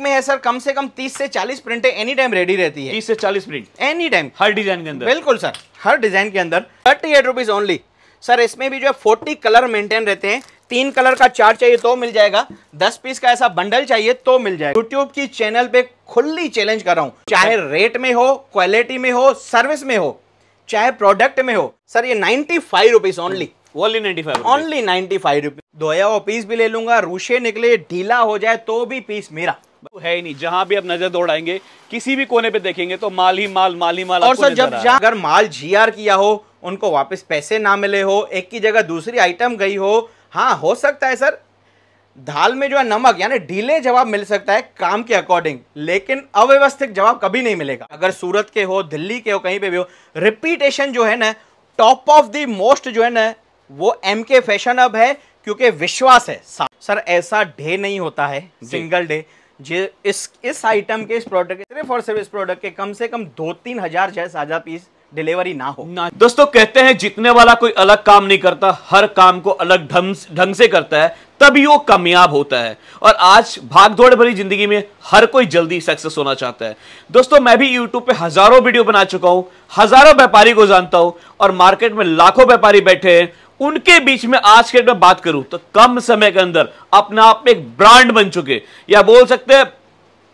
में है सर कम से कम तीस से चालीस प्रिंटें एनी टाइम रेडी रहती है तीस से चालीस प्रिंट एनी टाइम हर डिजाइन के अंदर बिल्कुल सर हर डिजाइन के अंदर thirty eight rupees only sir इसमें भी जो है फोर्टी कलर मेंटेन रहते हैं तीन कलर का चार चाहिए तो मिल जाएगा दस पीस का ऐसा बंडल चाहिए तो मिल जाएगा यूट्यूब की चैनल पे खुली चैलेंज कर रहा हूँ चाहे रेट में हो क्वालिटी में हो सर्विस में हो चाहे प्रोडक्ट में हो सर ये ninety five rupees only only ninety five only ninety five rupees दो पीस भी ले लूंगा रूशे निकले ढीला हो जाए तो भी पीस मेरा है ही नहीं जहां भी आप नजर दौड़ाएंगे किसी भी कोने पे देखेंगे तो माल ही माल माल ही माल और सर जब अगर माल आर किया हो उनको वापस पैसे ना मिले हो एक की जगह दूसरी आइटम गई हो हाँ हो सकता है सर दाल में जो है नमक यानी ढीले जवाब मिल सकता है काम के अकॉर्डिंग लेकिन अव्यवस्थित जवाब कभी नहीं मिलेगा अगर सूरत के हो दिल्ली के हो कहीं पे भी हो रिपीटेशन जो है ना टॉप ऑफ दी मोस्ट जो है ना वो एम के फैशन अब है क्योंकि विश्वास है सर ऐसा डे नहीं होता है सिंगल डे जे इस इस आइटम के इस प्रोडक्ट के सिर्फ और सिर्फ इस प्रोडक्ट के कम से कम दो तीन हजार जैसे साझा पीस डिलीवरी ना हो ना दोस्तों कहते हैं जीतने वाला कोई अलग काम नहीं करता हर काम को अलग ढंग ढंग से करता है तभी वो कामयाब होता है और आज भागदौड़ भरी जिंदगी में हर कोई जल्दी सक्सेस होना चाहता है दोस्तों मैं भी यूट्यूब पे हजारों वीडियो बना चुका हूं हजारों व्यापारी को जानता हूं और मार्केट में लाखों व्यापारी बैठे हैं उनके बीच में आज के डेट में बात करूं तो कम समय के अंदर अपने आप में एक ब्रांड बन चुके या बोल सकते हैं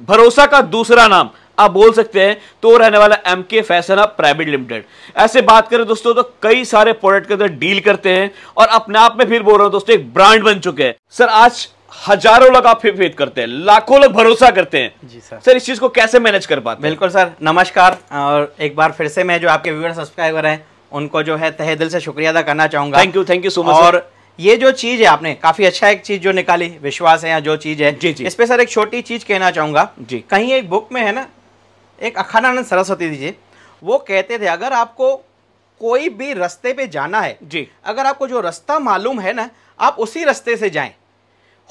भरोसा का दूसरा नाम आप बोल सकते हैं तो रहने वाला एम के फैशन अब प्राइवेट लिमिटेड ऐसे बात करें दोस्तों तो कई सारे प्रोडक्ट के अंदर डील करते हैं और अपने आप में फिर बोल रहा हूं दोस्तों एक ब्रांड बन चुके हैं सर आज हजारों लोग आप फेद करते हैं लाखों लोग भरोसा करते हैं जी सर सर इस चीज को कैसे मैनेज कर पाते बिल्कुल सर नमस्कार और एक बार फिर से मैं जो आपके व्यूअर सब्सक्राइबर हैं उनको जो है तहे दिल से शुक्रिया अदा करना चाहूँगा thank you thank you so much और ये जो चीज़ है आपने काफ़ी अच्छा एक चीज़ जो निकाली विश्वास है या जो चीज़ है जी जी इस पर सर एक छोटी चीज़ कहना चाहूँगा जी कहीं एक बुक में है ना एक अखानंद सरस्वती जी वो कहते थे अगर आपको कोई भी रास्ते पे जाना है जी अगर आपको जो रास्ता मालूम है ना आप उसी रास्ते से जाएं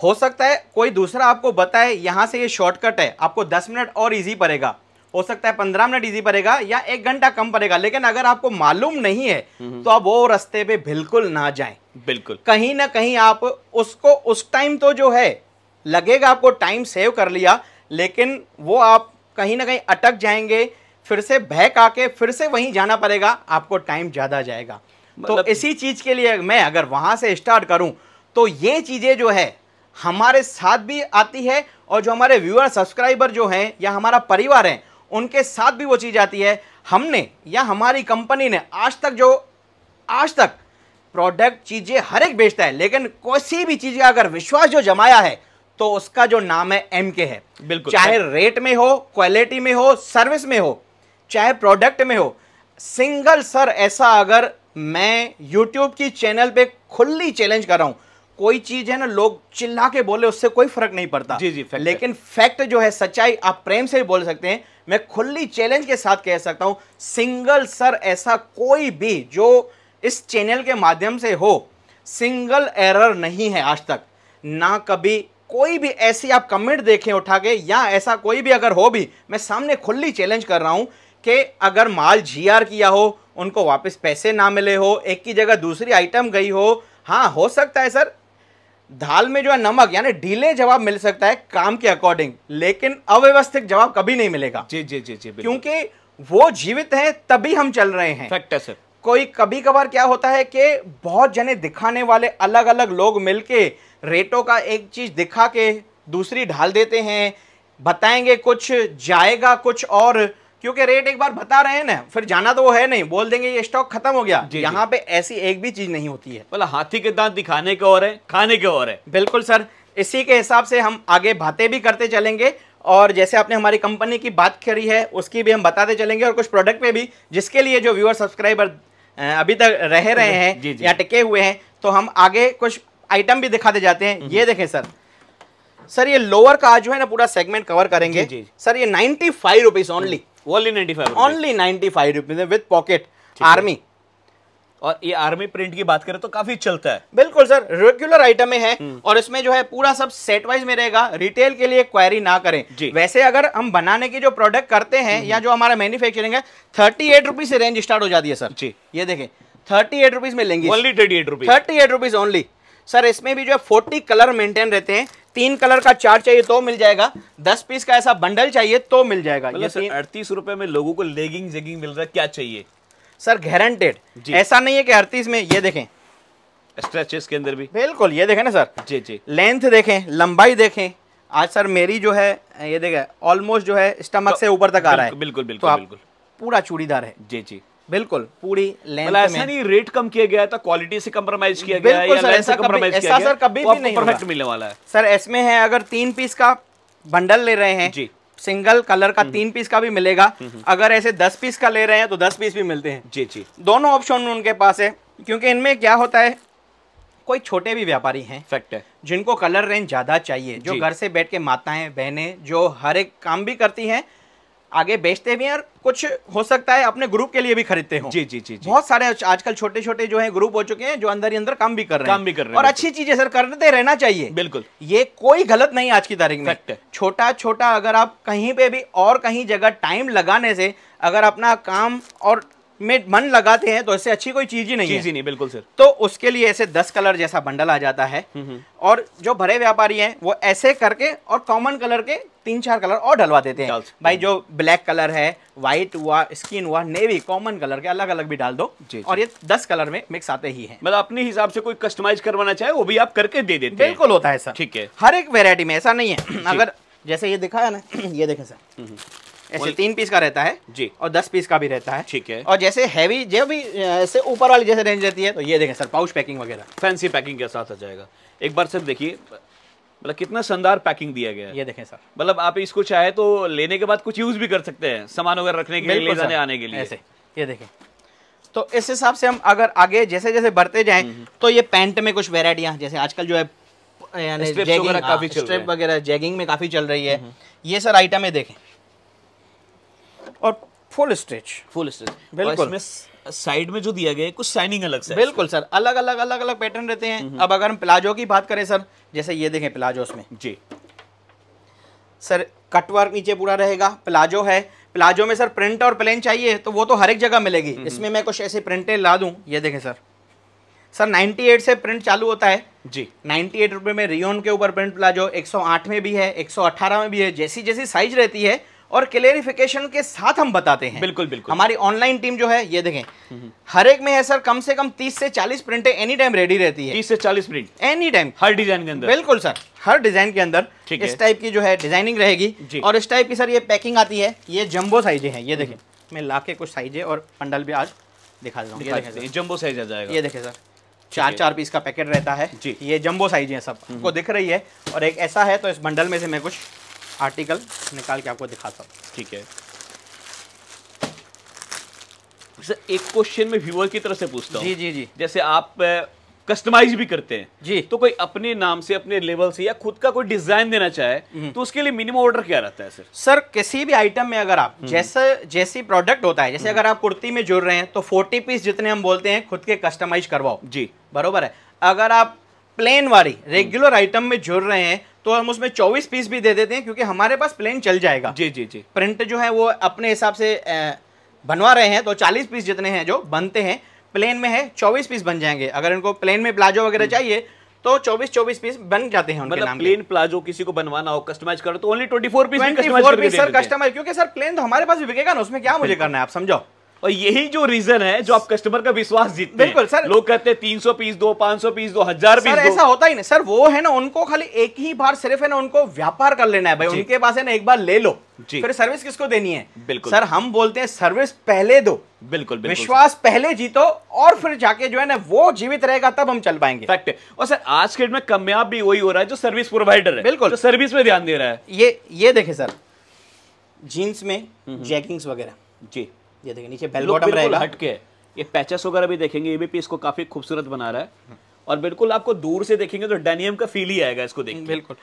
हो सकता है कोई दूसरा आपको बताए यहाँ से ये शॉर्टकट है आपको दस मिनट और इजी पड़ेगा हो सकता है पंद्रह मिनट इजी पड़ेगा या एक घंटा कम पड़ेगा लेकिन अगर आपको मालूम नहीं है हम्म। तो आप वो रस्ते पे बिल्कुल ना जाए बिल्कुल कहीं ना कहीं आप उसको उस टाइम तो जो है लगेगा आपको टाइम सेव कर लिया लेकिन वो आप कहीं ना कहीं अटक जाएंगे फिर से बहक आके फिर से वहीं जाना पड़ेगा आपको टाइम ज़्यादा जाएगा तो मतलब- इसी चीज़ के लिए मैं अगर वहाँ से स्टार्ट करूँ तो ये चीज़ें जो है हमारे साथ भी आती है और जो हमारे व्यूअर सब्सक्राइबर जो हैं या हमारा परिवार है उनके साथ भी वो चीज़ आती है हमने या हमारी कंपनी ने आज तक जो आज तक प्रोडक्ट चीज़ें हर एक बेचता है लेकिन किसी भी चीज़ का अगर विश्वास जो जमाया है तो उसका जो नाम है एम के है बिल्कुल चाहे रेट में हो क्वालिटी में हो सर्विस में हो चाहे प्रोडक्ट में हो सिंगल सर ऐसा अगर मैं यूट्यूब की चैनल पे खुली चैलेंज कर रहा हूँ कोई चीज है ना लोग चिल्ला के बोले उससे कोई फर्क नहीं पड़ता जी जी फैक्ट लेकिन फैक्ट जो है सच्चाई आप प्रेम से ही बोल सकते हैं मैं खुली चैलेंज के साथ कह सकता हूँ सिंगल सर ऐसा कोई भी जो इस चैनल के माध्यम से हो सिंगल एरर नहीं है आज तक ना कभी कोई भी ऐसी आप कमेंट देखें उठा के या ऐसा कोई भी अगर हो भी मैं सामने खुली चैलेंज कर रहा हूँ कि अगर माल जी किया हो उनको वापस पैसे ना मिले हो एक की जगह दूसरी आइटम गई हो हाँ हो सकता है सर दाल में जो है नमक यानी ढीले जवाब मिल सकता है काम के अकॉर्डिंग लेकिन अव्यवस्थित जवाब कभी नहीं मिलेगा जी जी जी जी क्योंकि वो जीवित है तभी हम चल रहे हैं फैक्ट है सर कोई कभी कभार क्या होता है कि बहुत जने दिखाने वाले अलग अलग लोग मिलके रेटों का एक चीज दिखा के दूसरी ढाल देते हैं बताएंगे कुछ जाएगा कुछ और क्योंकि रेट एक बार बता रहे हैं ना फिर जाना तो वो है नहीं बोल देंगे ये स्टॉक खत्म हो गया यहाँ पे ऐसी एक भी चीज नहीं होती है बोला हाथी के दांत दिखाने के और है खाने के और है बिल्कुल सर इसी के हिसाब से हम आगे बातें भी करते चलेंगे और जैसे आपने हमारी कंपनी की बात करी है उसकी भी हम बताते चलेंगे और कुछ प्रोडक्ट पे भी जिसके लिए जो व्यूअर सब्सक्राइबर अभी तक रह रहे हैं या टिके हुए हैं तो हम आगे कुछ आइटम भी दिखाते जाते हैं ये हम्म। देखें सर सर ये लोअर का जो है ना पूरा सेगमेंट कवर करेंगे जी, जी। सर ये ninety five rupees only only ninety five rupees with pocket army और ये आर्मी प्रिंट की बात करें तो काफी चलता है बिल्कुल सर रेगुलर आइटम है हम्म। और इसमें जो है पूरा सब सेट वाइज में रहेगा रिटेल के लिए क्वारी ना करें जी। वैसे अगर हम बनाने की जो प्रोडक्ट करते हैं हम्म। या जो हमारा मैन्युफैक्चरिंग है थर्टी एट रुपीज से रेंज स्टार्ट हो जाती है सर जी ये देखें थर्टी एट रुपीज में लेंगे thirty eight rupees only sir इसमें भी जो है फोर्टी कलर मेंटेन रहते हैं तीन कलर का चार्ट चाहिए तो मिल जाएगा दस पीस का ऐसा बंडल चाहिए तो मिल जाएगा मतलब अड़तीस रुपए में लोगों को लेगिंग जेगिंग मिल रहा है क्या चाहिए सर गारंटेड ऐसा नहीं है कि अड़तीस में ये देखें स्ट्रेचेस के अंदर भी बिल्कुल ये देखें ना सर जी जी लेंथ देखें लंबाई देखें आज सर मेरी जो है ये देखें ऑलमोस्ट जो है स्टमक तो, से ऊपर तक आ रहा है बिल्कुल बिल्कुल तो बिल्कुल पूरा चूड़ीदार है जी जी बिल्कुल पूरी लेंथ मतलब ऐसा नहीं रेट कम किया गया था तो क्वालिटी से कंप्रोमाइज किया गया या सर, ऐसा कंप्रोमाइज किया सर कभी तो भी नहीं परफेक्ट मिलने वाला है सर इसमें है अगर तीन पीस का बंडल ले रहे हैं जी सिंगल कलर का तीन पीस का भी मिलेगा अगर ऐसे दस पीस का ले रहे हैं तो दस पीस भी मिलते हैं जी जी दोनों ऑप्शन उनके पास है क्योंकि इनमें क्या होता है कोई छोटे भी व्यापारी हैं फैक्ट है जिनको कलर रेंज ज़्यादा चाहिए जो घर से बैठ के माताएं बहनें जो हर एक काम भी करती हैं आगे बेचते भी हैं और कुछ हो सकता है अपने ग्रुप के लिए भी खरीदते हो जी जी जी, बहुत सारे आजकल छोटे छोटे जो है ग्रुप हो चुके हैं जो अंदर ही अंदर काम भी कर रहे हैं काम भी कर रहे हैं और अच्छी चीजें सर करते रहना चाहिए बिल्कुल ये कोई गलत नहीं आज की तारीख में छोटा छोटा अगर आप कहीं पे भी और कहीं जगह टाइम लगाने से अगर अपना काम और में मन लगाते हैं तो इससे अच्छी कोई चीज ही नहीं चीज ही नहीं बिल्कुल सर तो उसके लिए ऐसे दस कलर जैसा बंडल आ जाता है हम्म, हम्म। और जो भरे व्यापारी हैं वो ऐसे करके और कॉमन कलर के तीन चार कलर और डलवा देते हैं भाई जो ब्लैक कलर है व्हाइट हुआ स्किन हुआ नेवी कॉमन कलर के अलग अलग भी डाल दो और ये दस कलर में मिक्स आते ही है मतलब अपने हिसाब से कोई कस्टमाइज करवाना चाहे वो भी आप करके दे देते बिल्कुल होता है सर ठीक है हर एक वेरायटी में ऐसा नहीं है अगर जैसे ये दिखाया ना ये देखे सर हम्म, ऐसे तीन पीस का रहता है जी और दस पीस का भी रहता है ठीक है और जैसे हैवी जो भी ऐसे ऊपर वाली जैसे रेंज रहती है तो ये देखें सर पाउच पैकिंग वगैरह फैंसी पैकिंग के साथ आ जाएगा एक बार सर देखिए मतलब कितना शानदार पैकिंग दिया गया है ये देखें सर मतलब आप इसको चाहे तो लेने के बाद कुछ यूज भी कर सकते हैं सामान वगैरह रखने के लिए जाने आने के लिए ऐसे ये देखें तो इस हिसाब से हम अगर आगे जैसे जैसे बढ़ते जाए हम्म, हम्म। तो ये पैंट में कुछ वेराइटियाँ जैसे आजकल जो है जैगिंग वगैरह जैगिंग हाँ, में काफी चल रही है हम्म, ये सर आइटमें देखें और फुल स्टिच फुल स्टिच बिल्कुल साइड में जो दिया गया है कुछ साइनिंग अलग से बिल्कुल सर अलग अलग अलग अलग पैटर्न रहते हैं अब अगर हम प्लाजो की बात करें सर जैसे ये देखें प्लाजोस में जी सर कटवर्क नीचे पूरा रहेगा प्लाजो है प्लाजो में सर प्रिंट और प्लेन चाहिए तो वो तो हर एक जगह मिलेगी इसमें मैं कुछ ऐसे प्रिंटे ला दूँ ये देखें सर सर 98 से प्रिंट चालू होता है जी नाइन्टी एट रुपये में रियोन के ऊपर प्रिंट प्लाजो 108 में भी है 118 में भी है जैसी जैसी साइज रहती है और क्लेरिफिकेशन के साथ हम बताते हैं बिल्कुल बिल्कुल हमारी ऑनलाइन टीम जो है ये देखें हम्म, हम्म। हर एक में है सर कम से कम 30 से 40 प्रिंटे एनी टाइम रेडी रहती है 30 से 40 प्रिंट एनी टाइम हर डिजाइन के अंदर बिल्कुल सर हर डिजाइन के अंदर इस टाइप की जो है डिजाइनिंग रहेगी और इस टाइप की सर ये पैकिंग आती है ये जम्बो साइजे है ये देखें हम्म। मैं ला कुछ साइजे और पंडल भी आज दिखा देता हूँ जम्बो साइज आ जाएगा ये देखे सर चार चार पीस का पैकेट रहता है जी ये जम्बो साइज है सब सबको दिख रही है और एक ऐसा है तो इस बंडल में से मैं कुछ आर्टिकल निकाल के आपको दिखाता हूँ ठीक है सर एक क्वेश्चन में व्यूअर की तरह से पूछता हूँ जी जी जी जैसे आप कस्टमाइज भी करते हैं जी तो कोई अपने नाम से अपने लेवल से या खुद का कोई डिजाइन देना चाहे हम्म। तो उसके लिए मिनिमम ऑर्डर क्या रहता है सर सर किसी भी आइटम में अगर आप हम्म। जैसे जैसी प्रोडक्ट होता है जैसे हम्म। अगर आप कुर्ती में जुड़ रहे हैं तो फोर्टी पीस जितने हम बोलते हैं खुद के कस्टमाइज करवाओ जी बरोबर है अगर आप प्लेन वाली रेगुलर आइटम में जुड़ रहे हैं तो हम उसमें चौबीस पीस भी दे देते हैं क्योंकि हमारे पास प्लेन चल जाएगा जी जी जी प्रिंट जो है वो अपने हिसाब से बनवा रहे हैं तो चालीस पीस जितने हैं जो बनते हैं प्लेन में है चौबीस पीस बन जाएंगे अगर इनको प्लेन में प्लाजो वगैरह चाहिए तो 24 24 पीस बन जाते हैं उनके मतलब नाम प्लेन प्लाजो किसी को बनवाना हो कस्टमाइज करो तो only 24 piece 24 piece sir customize क्योंकि सर प्लेन तो हमारे पास भी बिकेगा ना उसमें क्या मुझे करना है आप समझो और यही जो रीजन है जो आप कस्टमर का विश्वास जीतते बिल्कुल सर लोग कहते हैं तीन सौ पीस दो पांच सौ पीस दो हजार पीस ऐसा होता ही नहीं सर वो है ना उनको खाली एक ही बार सिर्फ है ना उनको व्यापार कर लेना है भाई उनके पास है ना एक बार ले लो जी फिर सर्विस किसको देनी है बिल्कुल सर हम बोलते हैं सर्विस पहले दो बिल्कुल, बिल्कुल विश्वास पहले जीतो और फिर जाके जो है ना वो जीवित रहेगा तब हम चल पाएंगे फैक्ट और सर आज के डेट में कामयाब भी वही हो रहा है जो सर्विस प्रोवाइडर है बिल्कुल सर्विस में ध्यान दे रहा है ये ये देखे सर जीन्स में जैकिंग्स हम्म, हम्म। वगैरह जी ये देखिए नीचे बेल बॉटम रहेगा हटके ये पैचेस वगैरह भी देखेंगे ये भी पीस को काफी खूबसूरत बना रहा है और बिल्कुल आपको दूर से देखेंगे तो डेनियम का फील ही आएगा इसको देखें बिल्कुल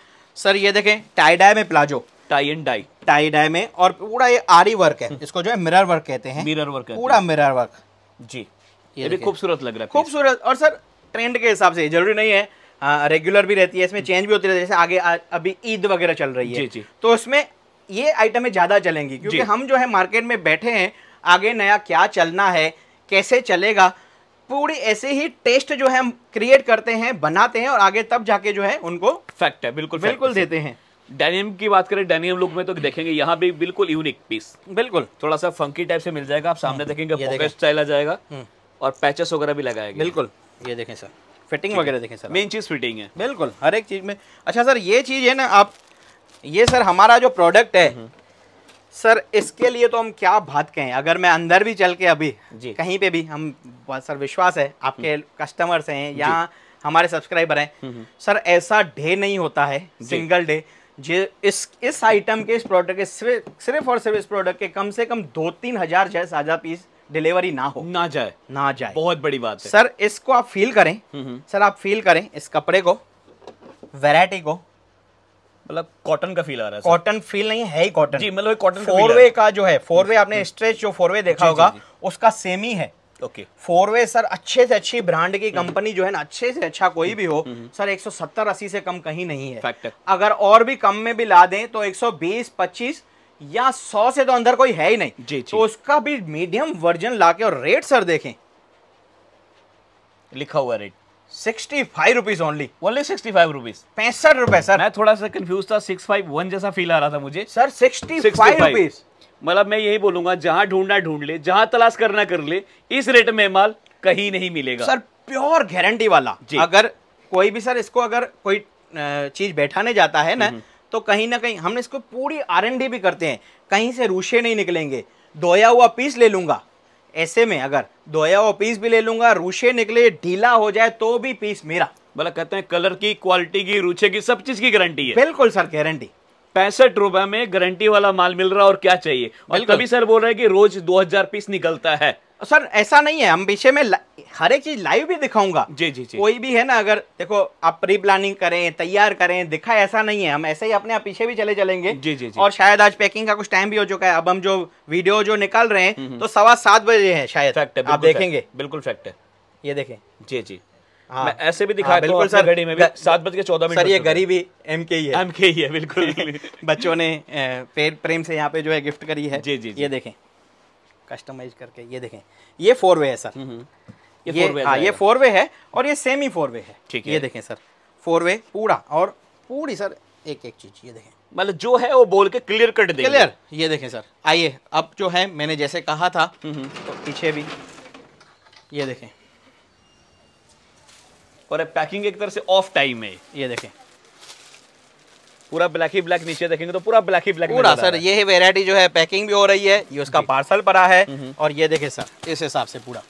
सर ये देखें टाई डाई में palazzo tie and dye tie dye में और पूरा ये आरी वर्क है इसको जो है मिरर वर्क कहते हैं मिरर वर्क पूरा मिरर वर्क जी ये, भी खूबसूरत लग रहा है खूबसूरत और सर ट्रेंड के हिसाब से जरूरी नहीं है आ, रेगुलर भी रहती है इसमें चेंज भी होती रहती है जैसे आगे आ, अभी ईद वगैरह चल रही है जी जी तो उसमें ये आइटमें ज़्यादा चलेंगी क्योंकि हम जो है मार्केट में बैठे हैं आगे नया क्या चलना है कैसे चलेगा पूरी ऐसे ही टेस्ट जो है हम क्रिएट करते हैं बनाते हैं और आगे तब जाके जो है उनको फैक्ट है बिल्कुल बिल्कुल देते हैं डेनिम की बात करें डेनिम लुक में तो देखेंगे यहाँ भी बिल्कुल यूनिक पीस बिल्कुल थोड़ा सा फंकी टाइप से मिल जाएगा आप सामने हम्म। देखेंगे स्टाइल आ जाएगा हम्म। और पैचेस वगैरह भी लगाएंगे बिल्कुल ये देखें सर फिटिंग वगैरह देखें सर मेन चीज़ फिटिंग है बिल्कुल हर एक चीज़ में अच्छा सर ये चीज़ है ना आप ये सर हमारा जो प्रोडक्ट है हम्म। सर इसके लिए तो हम क्या बात कहें अगर मैं अंदर भी चल के अभी जी कहीं पे भी हम सर विश्वास है आपके कस्टमर्स हम्म। हैं या हमारे सब्सक्राइबर हैं हम्म, हम्म। सर ऐसा डे नहीं होता है सिंगल डे जे इस इस आइटम के इस प्रोडक्ट के सिर्फ सिर्फ और सिर्फ इस प्रोडक्ट के कम से कम दो तीन हजार जय साझा पीस डिलीवरी ना हो ना जाए ना जाए बहुत बड़ी बात है सर इसको आप फील करें सर आप फील करें इस कपड़े को वेराइटी को मतलब कॉटन का फील आ रहा है कॉटन फील नहीं है ही कॉटन जी मतलब कॉटन फोर वे का जो है फोर वे आपने स्ट्रेच जो फोर वे देखा होगा उसका सेम ही है ओके फोर वे सर अच्छे से अच्छी ब्रांड की कंपनी हम्म. जो है ना अच्छे से अच्छा कोई भी हो सर 170 80 से कम कहीं नहीं है Factor. अगर और भी कम में भी ला दें तो 120 25 या 100 से तो अंदर कोई है ही नहीं जी, जी. तो उसका भी मीडियम वर्जन लाके और रेट सर देखें लिखा हुआ रेट थोड़ा सा कंफ्यूज था मुझे मतलब मैं यही बोलूंगा जहां ढूंढना ढूंढ ले जहां तलाश करना कर ले इस रेट में माल कहीं नहीं मिलेगा सर प्योर गारंटी वाला अगर कोई भी सर इसको अगर कोई चीज बैठाने जाता है ना तो कहीं ना कहीं हमने इसको पूरी आर भी करते हैं कहीं से रूशे नहीं निकलेंगे धोया हुआ पीस ले लूंगा ऐसे में अगर धोया हुआ पीस भी ले लूंगा रूशे निकले ढीला हो जाए तो भी पीस मेरा बोला कहते हैं कलर की क्वालिटी की रूचे की सब चीज़ की गारंटी है बिल्कुल सर गारंटी पैंसठ रुपए में गारंटी वाला माल मिल रहा है और क्या चाहिए और कभी सर बोल रहे हैं कि रोज 2000 पीस निकलता है सर ऐसा नहीं है हम पीछे में हर एक चीज लाइव भी दिखाऊंगा जी जी जी कोई भी है ना अगर देखो आप प्री प्लानिंग करें तैयार करें दिखा ऐसा नहीं है हम ऐसे ही अपने आप पीछे भी चले चलेंगे जी जी, जी। और शायद आज पैकिंग का कुछ टाइम भी हो चुका है अब हम जो वीडियो जो निकाल रहे हैं हम्म, हम्म। तो सवा सात बजे है शायद फैक्ट है आप देखेंगे बिल्कुल फैक्ट है ये देखें जी जी हाँ, मैं ऐसे भी दिखा हाँ, बिल्कुल सर घड़ी में सात बज के चौदह मिनट सर ये गरीबी एम के ही है एम के ही है बिल्कुल बच्चों ने प्रेम से यहाँ पे जो है गिफ्ट करी है जी जी ये देखें कस्टमाइज करके ये देखें ये फोर वे है सर हम्म, ये फोर वे हाँ ये फोर वे है और ये सेमी फोर वे है ठीक है ये देखें सर फोर वे पूरा और पूरी सर एक एक चीज ये देखें मतलब जो है वो बोल के क्लियर कट देंगे क्लियर ये देखें सर आइए अब जो है मैंने जैसे कहा था हम्म, हम्म। तो पीछे भी ये देखें और पैकिंग एक तरह से ऑफ टाइम है ये देखें पूरा ब्लैक ही ब्लैक नीचे देखेंगे तो पूरा ब्लैक ही ब्लैक पूरा सर ये वेरायटी जो है पैकिंग भी हो रही है ये उसका पार्सल पड़ा है हम्म, और ये देखें सर इस हिसाब से पूरा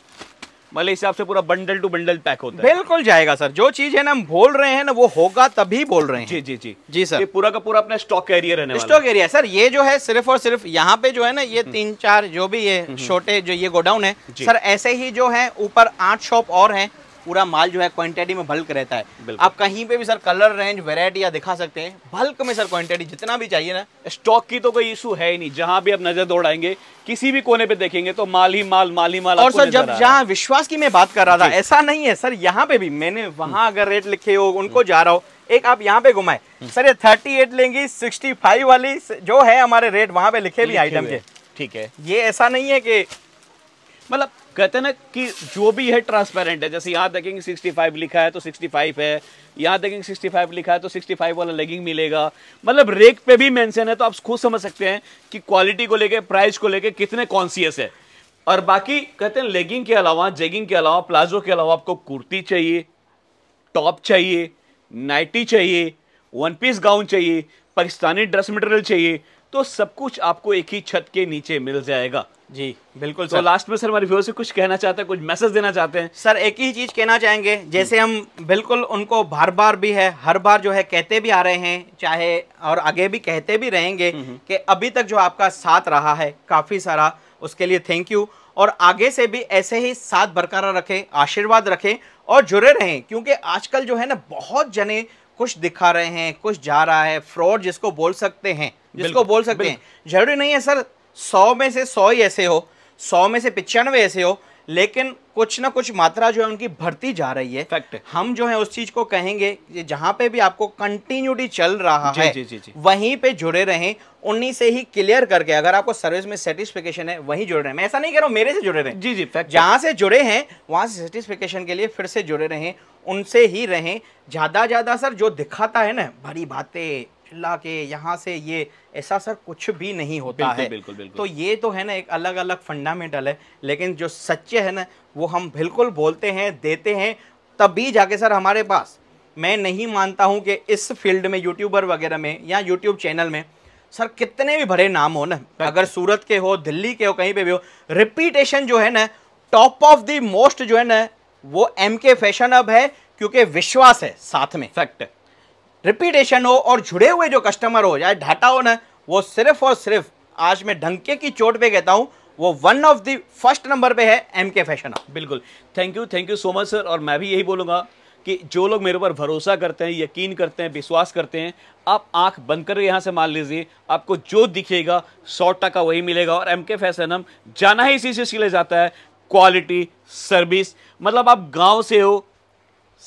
हिसाब से पूरा बंडल टू बंडल पैक होता है बिल्कुल जाएगा सर जो चीज है ना हम बोल रहे हैं ना वो होगा तभी बोल रहे हैं जी जी जी जी सर ये पूरा का पूरा अपना स्टॉक एरिया रहने स्टॉक एरिया सर ये जो है सिर्फ और सिर्फ यहाँ पे जो है ना ये हम्म। तीन चार जो भी ये हम्म। छोटे जो ये गोडाउन है सर ऐसे ही जो है ऊपर आठ शॉप और है पूरा माल जो है क्वांटिटी में बल्क रहता है आप कहीं पे भी सर कलर रेंज या दिखा सकते हैं बल्क में सर क्वांटिटी जितना भी चाहिए ना स्टॉक की तो कोई इशू है ही नहीं जहां भी आप नजर दौड़ाएंगे किसी भी कोने पे देखेंगे तो माल ही माल माल ही माल और सर जब जहाँ विश्वास की मैं बात कर रहा था ऐसा नहीं है सर यहाँ पे भी मैंने वहां अगर रेट लिखे हो उनको हम्म। जा रहा हो एक आप यहाँ पे घुमाए सर हम्म। ये थर्टी एट लेंगी सिक्सटी फाइव वाली जो है हमारे रेट वहां पे लिखे भी आइटम के ठीक है ये ऐसा नहीं है कि मतलब कहते हैं ना कि जो भी है ट्रांसपेरेंट है जैसे यहाँ देखेंगे 65 लिखा है तो 65 है यहाँ देखेंगे 65 लिखा है तो 65 वाला लेगिंग मिलेगा मतलब रेक पे भी मेंशन है तो आप खुद समझ सकते हैं कि क्वालिटी को लेके प्राइस को लेके कितने कॉन्सियस है और बाकी कहते हैं लेगिंग के अलावा जेगिंग के अलावा प्लाजो के अलावा आपको कुर्ती चाहिए टॉप चाहिए नाइटी चाहिए वन पीस गाउन चाहिए पाकिस्तानी ड्रेस मटेरियल चाहिए तो सब कुछ आपको एक ही छत के नीचे मिल जाएगा जी बिल्कुल तो लास्ट में सर हमारे व्यूअर्स से कुछ कहना चाहते हैं कुछ मैसेज देना चाहते हैं सर एक ही चीज़ कहना चाहेंगे जैसे हम बिल्कुल उनको बार बार भी है हर बार जो है कहते भी आ रहे हैं चाहे और आगे भी कहते भी रहेंगे हम्म, हम्म। कि अभी तक जो आपका साथ रहा है काफ़ी सारा उसके लिए थैंक यू और आगे से भी ऐसे ही साथ बरकरार रखें आशीर्वाद रखें और जुड़े रहें क्योंकि आजकल जो है ना बहुत जने कुछ दिखा रहे हैं कुछ जा रहा है फ्रॉड जिसको बोल सकते हैं जिसको बोल सकते हैं जरूरी नहीं है सर सौ में से सौ ही ऐसे हो सौ में से पिचानवे ऐसे हो लेकिन कुछ ना कुछ मात्रा जो है उनकी भरती जा रही है फैक्ट हम जो है उस चीज को कहेंगे जहां पे भी आपको कंटिन्यूटी चल रहा जी, है जी, जी, जी. वहीं पे जुड़े रहें उन्हीं से ही क्लियर करके अगर आपको सर्विस में सेटिस्फिकेशन है वहीं जुड़े रहे मैं ऐसा नहीं कह रहा हूँ मेरे से जुड़े रहे जी जी फैक्ट जहां से जुड़े हैं वहां से सेटिस्फिकेशन के लिए फिर से जुड़े रहें उनसे ही रहें ज़्यादा ज़्यादा सर जो दिखाता है ना बड़ी बातें चिल्ला के यहाँ से ये ऐसा सर कुछ भी नहीं होता बिल्कुल, है बिल्कुल, बिल्कुल। तो ये तो है ना एक अलग अलग फंडामेंटल है लेकिन जो सच्चे है ना वो हम बिल्कुल बोलते हैं देते हैं तभी जाके सर हमारे पास मैं नहीं मानता हूँ कि इस फील्ड में यूट्यूबर वगैरह में या यूट्यूब चैनल में सर कितने भी भरे नाम हो ना अगर सूरत के हो दिल्ली के हो कहीं पे भी हो रिपीटेशन जो है ना टॉप ऑफ द मोस्ट जो है ना वो एम के फैशन अब है क्योंकि विश्वास है साथ में फैक्ट रिपीटेशन हो और जुड़े हुए जो कस्टमर हो चाहे ढाटा हो ना वो सिर्फ और सिर्फ आज मैं ढंके की चोट पे कहता हूँ वो one of the first number पे है एम के फैशन बिल्कुल thank you thank you so much sir और मैं भी यही बोलूँगा कि जो लोग मेरे ऊपर भरोसा करते हैं यकीन करते हैं विश्वास करते हैं आप आंख बंद कर यहाँ से मान लीजिए आपको जो दिखेगा सौ टका वही मिलेगा और एम के फैशन हम जाना ही इसी चीज़ के लिए जाता है क्वालिटी सर्विस मतलब आप गांव से हो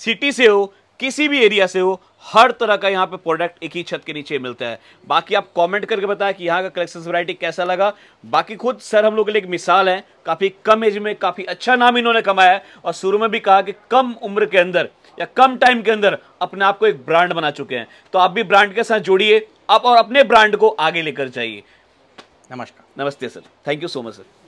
सिटी से हो किसी भी एरिया से हो हर तरह का यहाँ पे प्रोडक्ट एक ही छत के नीचे मिलता है बाकी आप कमेंट करके बताएं कि यहाँ का कलेक्शन वैरायटी कैसा लगा बाकी खुद सर हम लोग के लिए एक मिसाल है काफ़ी कम एज में काफ़ी अच्छा नाम इन्होंने कमाया है और शुरू में भी कहा कि कम उम्र के अंदर या कम टाइम के अंदर अपने आप को एक ब्रांड बना चुके हैं तो आप भी ब्रांड के साथ जुड़िए आप और अपने ब्रांड को आगे लेकर जाइए नमस्कार नमस्ते sir thank you so much sir